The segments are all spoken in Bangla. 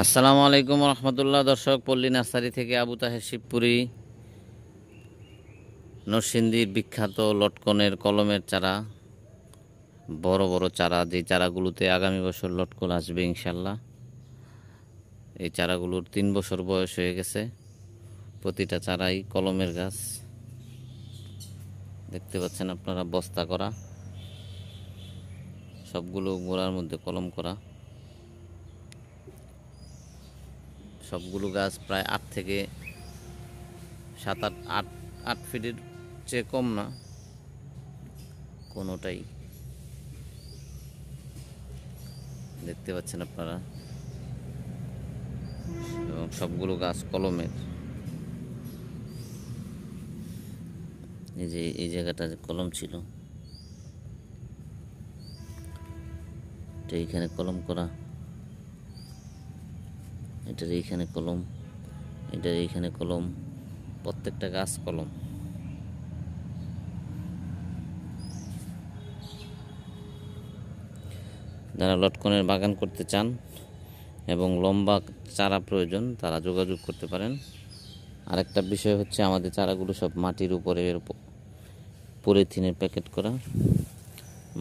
আসসালামু আলাইকুম রহমতুল্লাহ দর্শক পল্লী নার্সারি থেকে আবু তাহের শিবপুরি নরসিংদীর বিখ্যাত লটকনের কলমের চারা বড় বড় চারা যে চারাগুলোতে আগামী বছর লটকন আসবে ইনশাল্লাহ এই চারাগুলোর তিন বছর বয়স হয়ে গেছে প্রতিটা চারাই কলমের গাছ দেখতে পাচ্ছেন আপনারা বস্তা করা সবগুলো গোড়ার মধ্যে কলম করা সবগুলো গাছ প্রায় আট থেকে সাত আট আট আট ফিটের চেয়ে কম না কোনোটাই দেখতে পাচ্ছেন আপনারা এবং সবগুলো গাছ কলমের এই যে এই জায়গাটা কলম ছিল এইখানে কলম করা এটার এইখানে কলম এটার এইখানে কলম প্রত্যেকটা গাছ কলম যারা লটকনের বাগান করতে চান এবং লম্বা চারা প্রয়োজন তারা যোগাযোগ করতে পারেন আরেকটা বিষয় হচ্ছে আমাদের চারাগুলো সব মাটির উপরে পলিথিনের প্যাকেট করা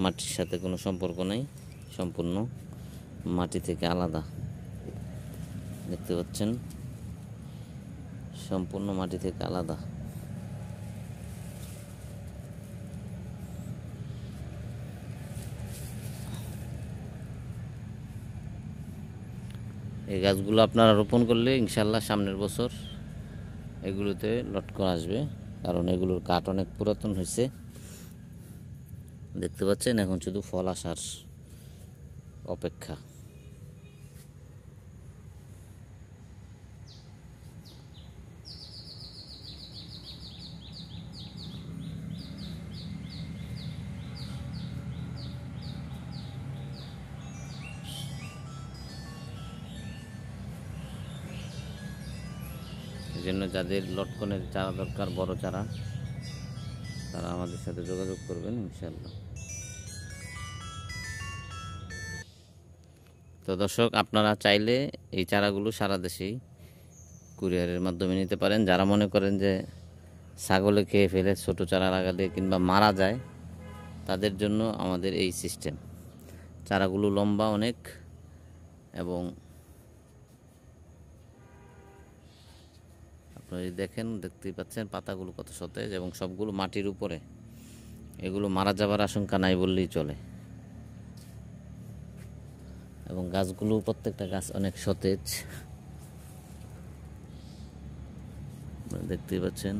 মাটির সাথে কোনো সম্পর্ক নাই সম্পূর্ণ মাটি থেকে আলাদা দেখতে পাচ্ছেন সম্পূর্ণ মাটি থেকে আলাদা এই গাছগুলো আপনারা রোপণ করলে ইনশাল্লাহ সামনের বছর এগুলোতে লটকন আসবে কারণ এগুলোর কাঠ অনেক পুরাতন হয়েছে দেখতে পাচ্ছেন এখন শুধু ফল আসার অপেক্ষা সেজন্য যাদের লটকনের চারা দরকার বড় চারা তারা আমাদের সাথে যোগাযোগ করবেন ইনশাল্লাহ তো দর্শক আপনারা চাইলে এই চারাগুলো সারা দেশেই কুরিয়ারের মাধ্যমে নিতে পারেন যারা মনে করেন যে ছাগলে খেয়ে ফেলে ছোটো চারা লাগালে কিংবা মারা যায় তাদের জন্য আমাদের এই সিস্টেম চারাগুলো লম্বা অনেক এবং আপনারা দেখেন দেখতেই পাচ্ছেন পাতাগুলো কত সতেজ এবং সবগুলো মাটির উপরে এগুলো মারা যাবার আশঙ্কা নাই বললেই চলে এবং গাছগুলো প্রত্যেকটা গাছ অনেক সতেজ দেখতেই পাচ্ছেন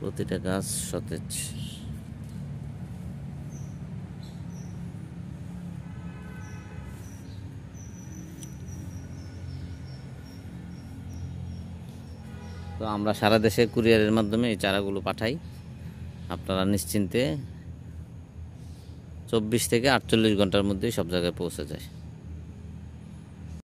প্রতিটা গাছ সতেজ তো আমরা সারা দেশে কুরিয়ারের মাধ্যমে এই চারাগুলো পাঠাই আপনারা নিশ্চিন্তে চব্বিশ থেকে আটচল্লিশ ঘন্টার মধ্যেই সব জায়গায় পৌঁছে যায়